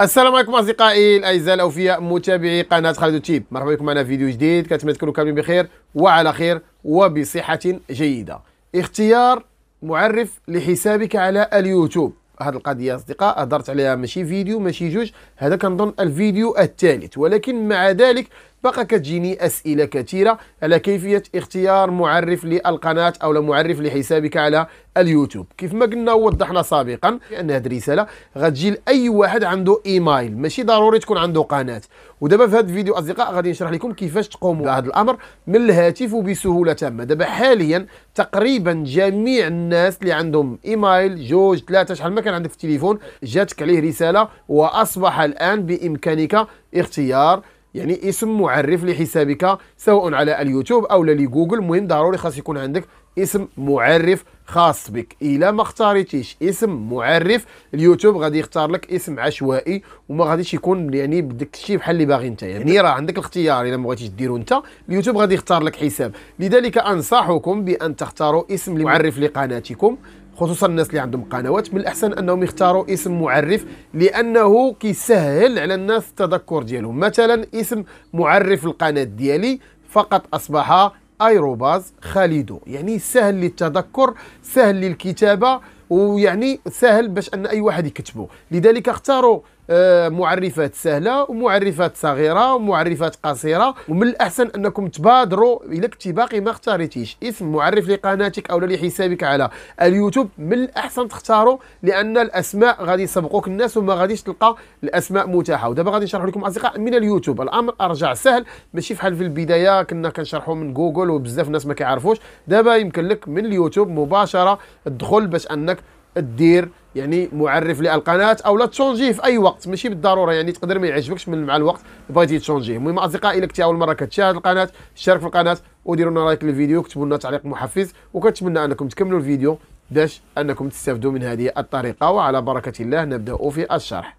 السلام عليكم اصدقائي الاعزاء الاوفياء متابعي قناه خالد تيب مرحبا بكم معنا فيديو جديد كنتمنى تكونوا كاملين بخير وعلى خير وبصحه جيده اختيار معرف لحسابك على اليوتيوب هذه القضيه اصدقاء هضرت عليها ماشي فيديو ماشي جوج هذا كنظن الفيديو الثالث ولكن مع ذلك بقى كتجيني اسئله كثيره على كيفيه اختيار معرف للقناه او معرف لحسابك على اليوتيوب كيف ما قلنا ووضحنا سابقا ان هذه الرساله غتجي لاي واحد عنده ايميل ماشي ضروري تكون عنده قناه ودابا في هذا الفيديو اصدقاء غادي نشرح لكم كيفاش تقوموا بهذا الامر من الهاتف وبسهوله تامه دابا حاليا تقريبا جميع الناس اللي عندهم ايميل جوج ثلاثه شحال ما كان عندك في التليفون جاتك عليه رساله واصبح الان بامكانك اختيار يعني اسم معرف لحسابك سواء على اليوتيوب او لجوجل المهم ضروري خاص يكون عندك اسم معرف خاص بك الا ما اختاريتيش اسم معرف اليوتيوب غادي يختار لك اسم عشوائي وما غاديش يكون يعني بدك الشيء بحال اللي باغي انت يعني راه عندك الاختيار الا ما بغيتيش ديرو انت اليوتيوب غادي يختار لك حساب لذلك انصحكم بان تختاروا اسم معرف لقناتكم خصوصا الناس اللي عندهم قنوات من الاحسن انهم يختاروا اسم معرف لانه كيسهل على الناس التذكر ديالهم مثلا اسم معرف القناه ديالي فقط اصبح ايروباز خالدو يعني سهل للتذكر سهل للكتابه ويعني سهل باش ان اي واحد يكتبه لذلك اختاروا آه، معرفات سهله ومعرفات صغيره ومعرفات قصيره ومن الاحسن انكم تبادروا الى كنتي باقي ما اختاريتيش اسم معرف لقناتك او لحسابك على اليوتيوب من الاحسن تختاروا لان الاسماء غادي يسبقوك الناس وما غاديش تلقى الاسماء متاحه ودابا غادي نشرح لكم اصدقاء من اليوتيوب الامر ارجع سهل ماشي بحال في البدايه كنا كنشرحوا من جوجل وبزاف الناس ما كيعرفوش دابا يمكن لك من اليوتيوب مباشره تدخل باش انك دير يعني معرف للقناه او لا تشونجيه في اي وقت ماشي بالضروره يعني تقدر ما يعجبكش من مع الوقت بغيتي تشونجيه المهم اصدقائي الا كنتي اول مره كتشاهد القناه شارك في القناه وديروا لنا لايك للفيديو كتبوا لنا تعليق محفز وكنتمنى انكم تكملوا الفيديو باش انكم تستافدوا من هذه الطريقه وعلى بركه الله نبدا في الشرح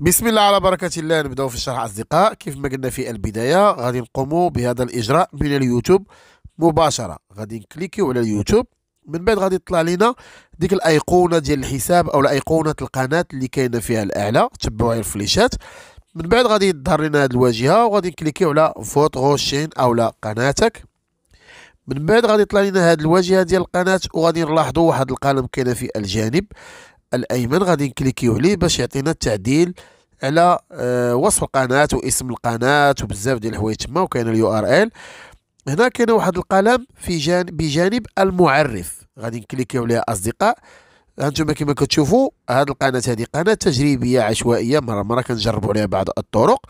بسم الله على بركة الله نبداو في الشرح أصدقاء كيف ما قلنا في البداية غادي نقوموا بهذا الإجراء من اليوتيوب مباشرة غادي نكليكيو على اليوتيوب من بعد غادي يطلع لينا ديك الايقونه ديال الحساب او الايقونه القناه اللي كاينه فيها الاعلى تبعوا الفليشات من بعد غادي يظهر لنا هذه الواجهه وغادي نكليكيو على فوت شين او لا قناتك من بعد غادي يطلع لنا هذه الواجهه ديال القناه وغادي نلاحظوا واحد القلم كاين في الجانب الايمن غادي نكليكيو عليه باش يعطينا التعديل على آه، وصف القناه واسم القناه وبزاف ديال الحوايج تما وكاين اليو ار ال هنا كاين واحد القلم في جانب بجانب المعرف غادي نكليكيو عليها اصدقاء هانتوما كما كتشوفوا هاد القناه هذه قناه تجريبيه عشوائيه مره مره كنجربوا عليها بعض الطرق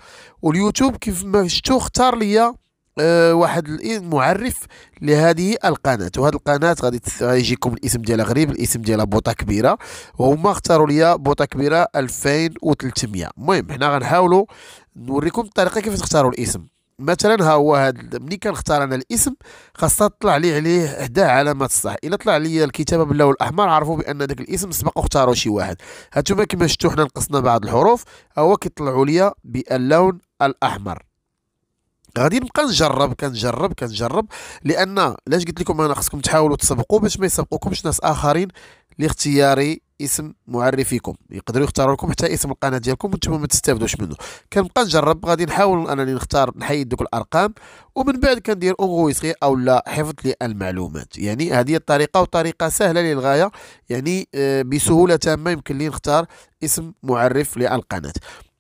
واليوتيوب كيف ما شفتوا اختار ليا أه واحد المعرف لهذه القناه وهذه القناه غادي يجيكم الاسم ديالها غريب الاسم ديالها بوطه كبيره وهما اختاروا ليا بوطه كبيره 2300 المهم حنا غنحاولوا نوريكم الطريقه كيف تختاروا الاسم مثلا ها هو هاد ملي كنختار انا الاسم خاصه تطلع لي عليه احدى علامات الصح الا طلع لي الكتابه باللون الاحمر عرفوا بان داك الاسم سبق اختاره شي واحد هانتوما كما شفتوا حنا نقصنا بعض الحروف ها هو كيطلعوا لي باللون الاحمر غادي نبقى نجرب كنجرب كنجرب لان لاش قلت لكم انا خصكم تحاولوا تسبقوا باش ما يسبقوكمش ناس اخرين لاختيار اسم معرفكم يقدروا يختاروا لكم حتى اسم القناه ديالكم وانتم ما تستافدوش منه كنبقى نجرب غادي نحاول انني نختار نحيد دوك الارقام ومن بعد كندير اونغويسغي او لا حفظ للمعلومات يعني هذه الطريقه وطريقه سهله للغايه يعني آه، بسهوله تامه يمكن لي نختار اسم معرف للقناه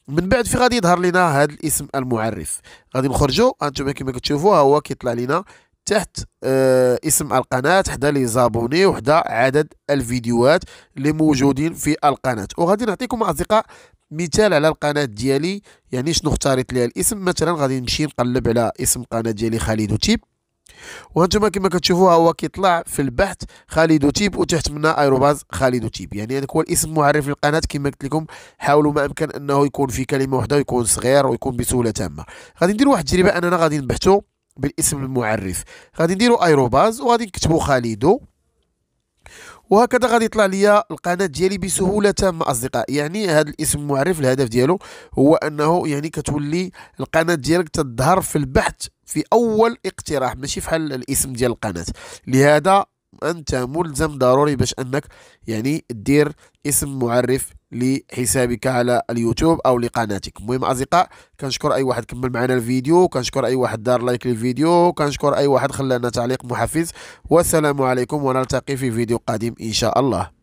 من بعد في غادي يظهر لنا هذا الاسم المعرف غادي نخرجوا انتم كما كتشوفوا ها هو كيطلع لنا تحت آه، اسم القناه حدا لي زابوني وحدا عدد الفيديوهات اللي موجودين في القناه وغادي نعطيكم اصدقاء مثال على القناه ديالي يعني شنو اختاريت ليها الاسم مثلا غادي نمشي نقلب على اسم القناه ديالي خالد وتيب وهانتوما كما كتشوفوا هو كيطلع في البحث خالد وتيب وتحت منها ايروباز خالد وتيب يعني هذاك هو الاسم معرف للقناه كما قلت لكم حاولوا ما امكن انه يكون في كلمه واحده ويكون صغير ويكون بسهوله تامه غادي ندير واحد التجربه اننا غادي نبحثوا بالاسم المعرف غادي نديرو ايروباز وغادي نكتبو خالدو وهكذا غادي يطلع ليا القناه ديالي بسهوله تامه اصدقاء يعني هذا الاسم المعرف الهدف ديالو هو انه يعني كتولي القناه ديالك تظهر في البحث في اول اقتراح ماشي فحال الاسم ديال القناه لهذا انت ملزم ضروري باش انك يعني دير اسم معرف لحسابك على اليوتيوب او لقناتك المهم اصدقاء كنشكر اي واحد كمل معنا الفيديو كنشكر اي واحد دار لايك للفيديو كنشكر اي واحد خلانا تعليق محفز والسلام عليكم ونلتقي في فيديو قادم ان شاء الله